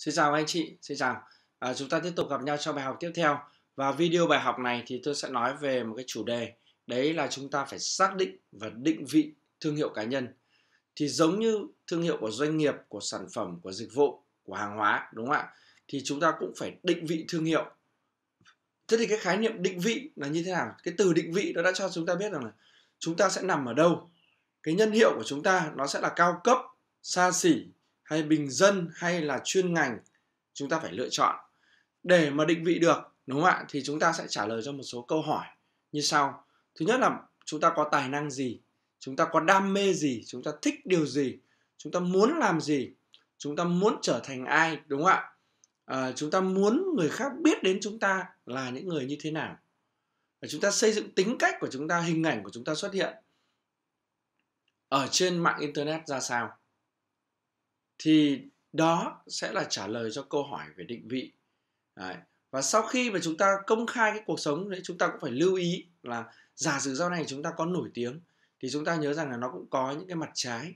Xin chào anh chị, xin chào. À, chúng ta tiếp tục gặp nhau trong bài học tiếp theo. Và video bài học này thì tôi sẽ nói về một cái chủ đề. Đấy là chúng ta phải xác định và định vị thương hiệu cá nhân. Thì giống như thương hiệu của doanh nghiệp, của sản phẩm, của dịch vụ, của hàng hóa, đúng không ạ? Thì chúng ta cũng phải định vị thương hiệu. Thế thì cái khái niệm định vị là như thế nào? Cái từ định vị nó đã cho chúng ta biết rằng là chúng ta sẽ nằm ở đâu. Cái nhân hiệu của chúng ta nó sẽ là cao cấp, xa xỉ, hay bình dân hay là chuyên ngành chúng ta phải lựa chọn để mà định vị được đúng không ạ thì chúng ta sẽ trả lời cho một số câu hỏi như sau thứ nhất là chúng ta có tài năng gì chúng ta có đam mê gì chúng ta thích điều gì chúng ta muốn làm gì chúng ta muốn trở thành ai đúng không ạ à, chúng ta muốn người khác biết đến chúng ta là những người như thế nào và chúng ta xây dựng tính cách của chúng ta hình ảnh của chúng ta xuất hiện ở trên mạng internet ra sao thì đó sẽ là trả lời cho câu hỏi về định vị Đấy. và sau khi mà chúng ta công khai cái cuộc sống đấy chúng ta cũng phải lưu ý là giả sử sau này chúng ta có nổi tiếng thì chúng ta nhớ rằng là nó cũng có những cái mặt trái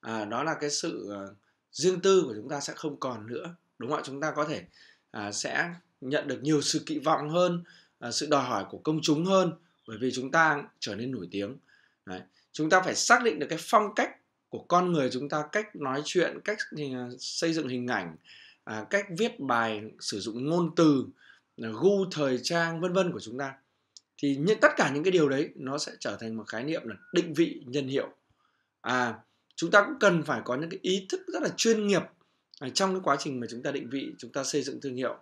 à, đó là cái sự uh, riêng tư của chúng ta sẽ không còn nữa đúng không ạ chúng ta có thể à, sẽ nhận được nhiều sự kỳ vọng hơn à, sự đòi hỏi của công chúng hơn bởi vì chúng ta trở nên nổi tiếng Đấy. chúng ta phải xác định được cái phong cách của con người chúng ta cách nói chuyện cách ờ, xây dựng hình ảnh à, cách viết bài sử dụng ngôn từ gu thời trang vân vân của chúng ta thì những tất cả những cái điều đấy nó sẽ trở thành một khái niệm là định vị nhân hiệu à chúng ta cũng cần phải có những cái ý thức rất là chuyên nghiệp à, trong cái quá trình mà chúng ta định vị chúng ta xây dựng thương hiệu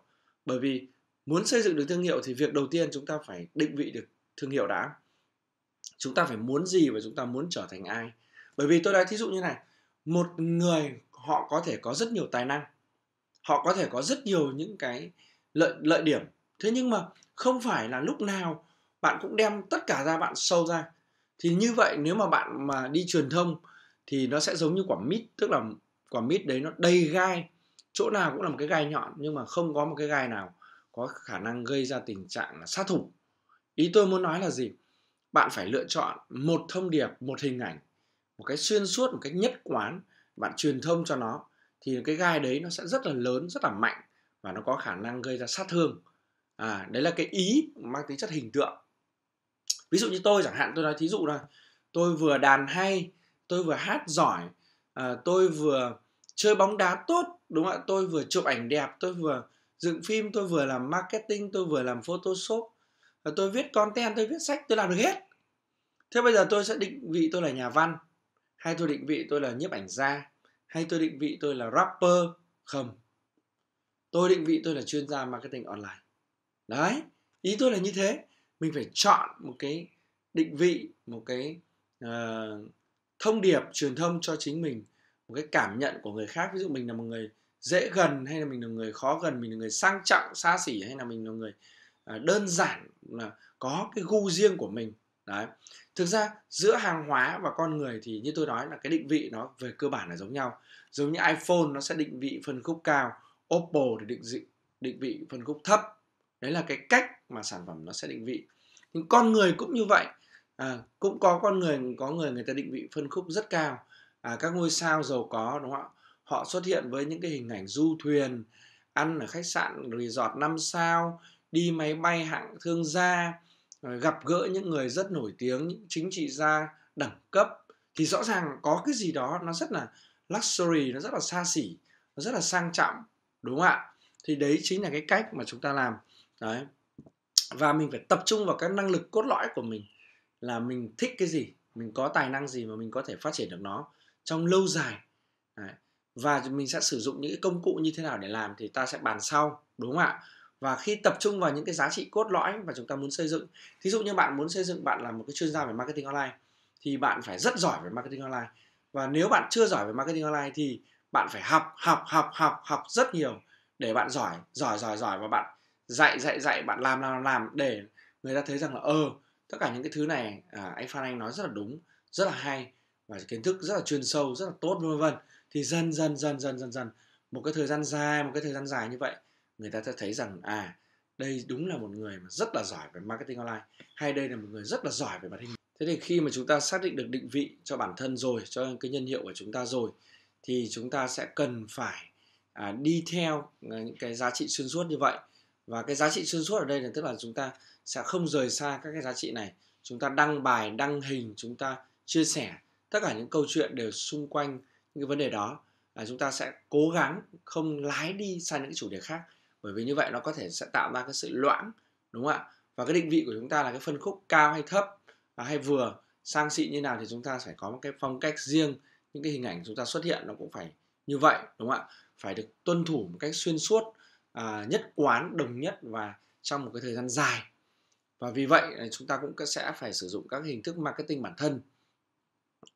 bởi vì muốn xây dựng được thương hiệu thì việc đầu tiên chúng ta phải định vị được thương hiệu đã chúng ta phải muốn gì và chúng ta muốn trở thành ai bởi vì tôi đã thí dụ như này một người họ có thể có rất nhiều tài năng họ có thể có rất nhiều những cái lợi lợi điểm thế nhưng mà không phải là lúc nào bạn cũng đem tất cả ra bạn sâu ra thì như vậy nếu mà bạn mà đi truyền thông thì nó sẽ giống như quả mít tức là quả mít đấy nó đầy gai chỗ nào cũng là một cái gai nhọn nhưng mà không có một cái gai nào có khả năng gây ra tình trạng là sát thủ ý tôi muốn nói là gì bạn phải lựa chọn một thông điệp một hình ảnh một cách xuyên suốt một cách nhất quán bạn truyền thông cho nó thì cái gai đấy nó sẽ rất là lớn rất là mạnh và nó có khả năng gây ra sát thương à đấy là cái ý mang tính chất hình tượng ví dụ như tôi chẳng hạn tôi nói thí dụ là tôi vừa đàn hay tôi vừa hát giỏi à, tôi vừa chơi bóng đá tốt đúng không ạ tôi vừa chụp ảnh đẹp tôi vừa dựng phim tôi vừa làm marketing tôi vừa làm photoshop và tôi viết content tôi viết sách tôi làm được hết thế bây giờ tôi sẽ định vị tôi là nhà văn hay tôi định vị tôi là nhiếp ảnh gia hay tôi định vị tôi là rapper không tôi định vị tôi là chuyên gia marketing online đấy ý tôi là như thế mình phải chọn một cái định vị một cái uh, thông điệp truyền thông cho chính mình một cái cảm nhận của người khác ví dụ mình là một người dễ gần hay là mình là người khó gần mình là người sang trọng xa xỉ hay là mình là người uh, đơn giản là có cái gu riêng của mình đấy thực ra giữa hàng hóa và con người thì như tôi nói là cái định vị nó về cơ bản là giống nhau giống như iphone nó sẽ định vị phân khúc cao oppo thì định vị định vị phân khúc thấp đấy là cái cách mà sản phẩm nó sẽ định vị nhưng con người cũng như vậy à, cũng có con người có người người ta định vị phân khúc rất cao à, các ngôi sao giàu có đúng không ạ họ xuất hiện với những cái hình ảnh du thuyền ăn ở khách sạn resort 5 sao đi máy bay hạng thương gia gặp gỡ những người rất nổi tiếng những chính trị gia đẳng cấp thì rõ ràng có cái gì đó nó rất là luxury nó rất là xa xỉ nó rất là sang trọng đúng không ạ thì đấy chính là cái cách mà chúng ta làm đấy và mình phải tập trung vào cái năng lực cốt lõi của mình là mình thích cái gì mình có tài năng gì mà mình có thể phát triển được nó trong lâu dài đấy. và mình sẽ sử dụng những công cụ như thế nào để làm thì ta sẽ bàn sau đúng không ạ và khi tập trung vào những cái giá trị cốt lõi mà chúng ta muốn xây dựng thí dụ như bạn muốn xây dựng bạn là một cái chuyên gia về marketing online thì bạn phải rất giỏi về marketing online và nếu bạn chưa giỏi về marketing online thì bạn phải học học học học học rất nhiều để bạn giỏi giỏi giỏi giỏi và bạn dạy dạy dạy bạn làm làm làm để người ta thấy rằng là ơ ờ, ừ, tất cả những cái thứ này à, anh Phan Anh nói rất là đúng rất là hay và kiến thức rất là chuyên sâu rất là tốt vân vân thì dần dần dần dần dần dần một cái thời gian dài một cái thời gian dài như vậy người ta sẽ thấy rằng à đây đúng là một người mà rất là giỏi về marketing online hay đây là một người rất là giỏi về mặt hình thế thì khi mà chúng ta xác định được định vị cho bản thân rồi cho cái nhân hiệu của chúng ta rồi thì chúng ta sẽ cần phải à, đi theo à, những cái giá trị xuyên suốt như vậy và cái giá trị xuyên suốt ở đây là tức là chúng ta sẽ không rời xa các cái giá trị này chúng ta đăng bài đăng hình chúng ta chia sẻ tất cả những câu chuyện đều xung quanh những cái vấn đề đó là chúng ta sẽ cố gắng không lái đi sang những chủ đề khác bởi vì như vậy nó có thể sẽ tạo ra cái sự loãng đúng không ạ và cái định vị của chúng ta là cái phân khúc cao hay thấp và hay vừa sang xịn như nào thì chúng ta phải có một cái phong cách riêng những cái hình ảnh chúng ta xuất hiện nó cũng phải như vậy đúng không ạ phải được tuân thủ một cách xuyên suốt à, nhất quán đồng nhất và trong một cái thời gian dài và vì vậy à, chúng ta cũng sẽ phải sử dụng các hình thức marketing bản thân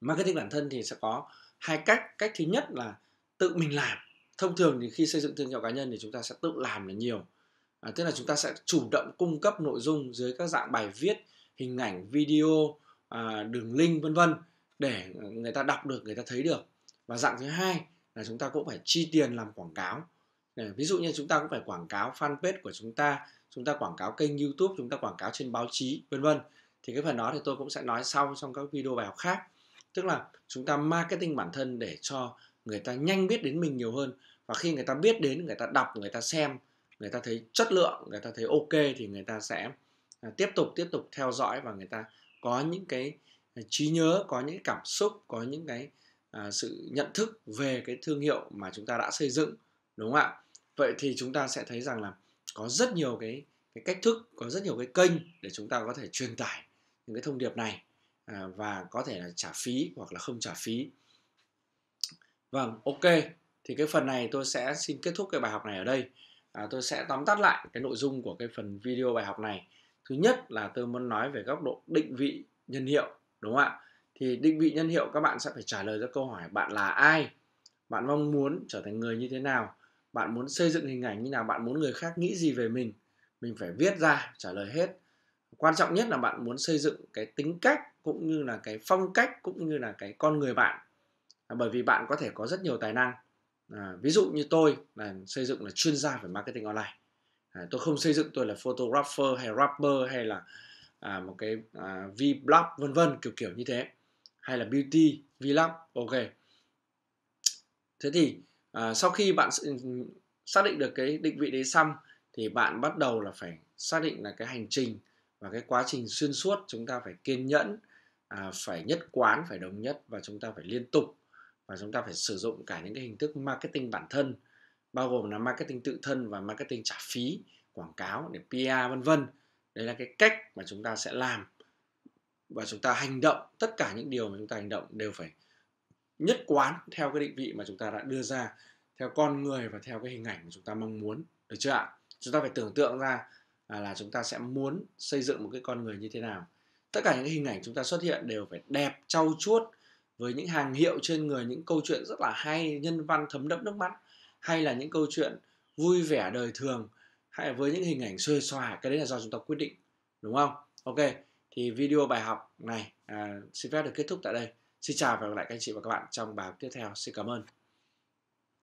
marketing bản thân thì sẽ có hai cách cách thứ nhất là tự mình làm thông thường thì khi xây dựng thương hiệu cá nhân thì chúng ta sẽ tự làm là nhiều à, tức là chúng ta sẽ chủ động cung cấp nội dung dưới các dạng bài viết hình ảnh video à, đường link vân vân để người ta đọc được người ta thấy được và dạng thứ hai là chúng ta cũng phải chi tiền làm quảng cáo để, ví dụ như chúng ta cũng phải quảng cáo fanpage của chúng ta chúng ta quảng cáo kênh youtube chúng ta quảng cáo trên báo chí vân vân thì cái phần đó thì tôi cũng sẽ nói sau trong các video bài học khác tức là chúng ta marketing bản thân để cho người ta nhanh biết đến mình nhiều hơn và khi người ta biết đến người ta đọc người ta xem người ta thấy chất lượng người ta thấy ok thì người ta sẽ à, tiếp tục tiếp tục theo dõi và người ta có những cái à, trí nhớ có những cảm xúc có những cái à, sự nhận thức về cái thương hiệu mà chúng ta đã xây dựng đúng không ạ vậy thì chúng ta sẽ thấy rằng là có rất nhiều cái cái cách thức có rất nhiều cái kênh để chúng ta có thể truyền tải những cái thông điệp này à, và có thể là trả phí hoặc là không trả phí vâng ok thì cái phần này tôi sẽ xin kết thúc cái bài học này ở đây à, tôi sẽ tóm tắt lại cái nội dung của cái phần video bài học này thứ nhất là tôi muốn nói về góc độ định vị nhân hiệu đúng không ạ thì định vị nhân hiệu các bạn sẽ phải trả lời ra câu hỏi bạn là ai bạn mong muốn trở thành người như thế nào bạn muốn xây dựng hình ảnh như nào bạn muốn người khác nghĩ gì về mình mình phải viết ra trả lời hết quan trọng nhất là bạn muốn xây dựng cái tính cách cũng như là cái phong cách cũng như là cái con người bạn À, bởi vì bạn có thể có rất nhiều tài năng à, ví dụ như tôi là xây dựng là chuyên gia về marketing online à, tôi không xây dựng tôi là photographer hay rapper hay là à, một cái à, vlog vân vân kiểu kiểu như thế hay là beauty vlog ok thế thì à, sau khi bạn ừ, xác định được cái định vị đấy xong thì bạn bắt đầu là phải xác định là cái hành trình và cái quá trình xuyên suốt chúng ta phải kiên nhẫn à, phải nhất quán phải đồng nhất và chúng ta phải liên tục và chúng ta phải sử dụng cả những cái hình thức marketing bản thân bao gồm là marketing tự thân và marketing trả phí quảng cáo để PR vân vân đấy là cái cách mà chúng ta sẽ làm và chúng ta hành động tất cả những điều mà chúng ta hành động đều phải nhất quán theo cái định vị mà chúng ta đã đưa ra theo con người và theo cái hình ảnh mà chúng ta mong muốn được chưa ạ chúng ta phải tưởng tượng ra à, là chúng ta sẽ muốn xây dựng một cái con người như thế nào tất cả những cái hình ảnh chúng ta xuất hiện đều phải đẹp trau chuốt với những hàng hiệu trên người những câu chuyện rất là hay nhân văn thấm đẫm nước mắt hay là những câu chuyện vui vẻ đời thường hay với những hình ảnh xuôi xòa cái đấy là do chúng ta quyết định đúng không ok thì video bài học này à, xin phép được kết thúc tại đây xin chào và hẹn gặp lại các anh chị và các bạn trong bài học tiếp theo xin cảm ơn